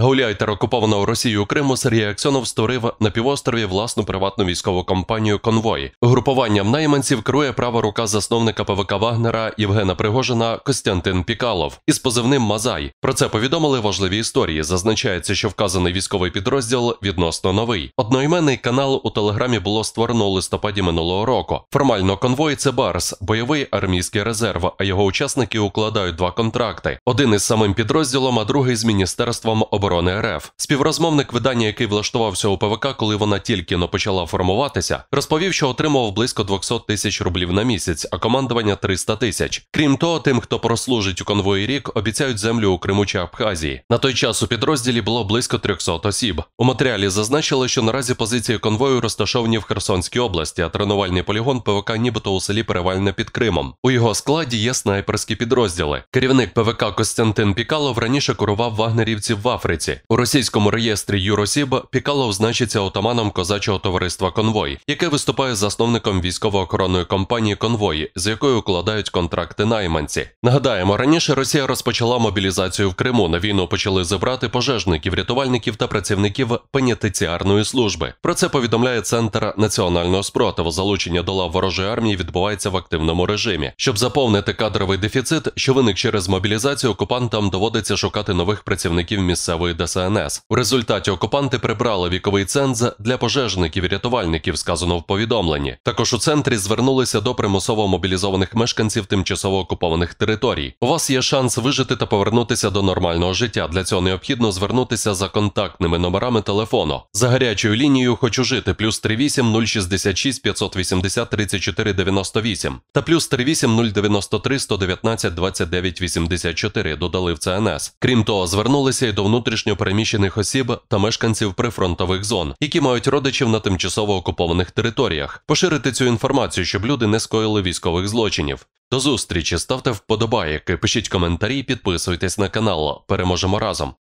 Гауляйтер окупованого Росією Криму Сергій Аксьонов створив на півострові власну приватну військову компанію Конвой. Групуванням найманців керує права рука засновника ПВК Вагнера Євгена Пригожина Костянтин Пікалов із позивним Мазай. Про це повідомили важливі історії. Зазначається, що вказаний військовий підрозділ відносно новий. Одноіменний канал у телеграмі було створено у листопаді минулого року. Формально конвой це Барс, бойовий армійський резерв. А його учасники укладають два контракти: один із самим підрозділом, а другий з міністерством оборони оборони РФ. Співрозмовник видання, який влаштувався у ПВК, коли вона тільки но почала формуватися, розповів, що отримував близько 200 тисяч рублів на місяць, а командування 300 тисяч. Крім того, тим, хто прослужить у конвої рік, обіцяють землю у Криму чи Абхазії. На той час у підрозділі було близько 300 осіб. У матеріалі зазначили, що наразі позиції конвою розташовані в Херсонській області, а тренувальний полігон ПВК, нібито у селі Перевальне під Кримом. У його складі є снайперські підрозділи. Керівник ПВК Костянтин Пікалов раніше курував вагнерівців в Африці. Африці. У російському реєстрі Юросіб Пікалов значиться отаманом козачого товариства Конвой, яке виступає засновником військово-охоронної компанії Конвой, з якою укладають контракти найманці. Нагадаємо, раніше Росія розпочала мобілізацію в Криму. На війну почали забрати пожежників, рятувальників та працівників пенітенціарної служби. Про це повідомляє центр національного спротиву. Залучення до лав ворожої армії відбувається в активному режимі, щоб заповнити кадровий дефіцит, що виник через мобілізацію. Окупантам доводиться шукати нових працівників місцевої сили ДСНС. В результаті окупанти прибрали віковий ценз для пожежників і рятувальників, сказано в повідомленні. Також у центрі звернулися до примусово мобілізованих мешканців тимчасово окупованих територій. У вас є шанс вижити та повернутися до нормального життя. Для цього необхідно звернутися за контактними номерами телефону за гарячою лінією Хочу жити плюс 38 066 580 34 98 та плюс 38 093 119 29 84 додали в ЦНС. Крім того, звернулися і до внутрішнього внутрішньо переміщених осіб та мешканців прифронтових зон, які мають родичів на тимчасово окупованих територіях, поширити цю інформацію, щоб люди не скоїли військових злочинів. До зустрічі ставте вподобайки, пишіть коментарі, підписуйтесь на канал. Переможемо разом.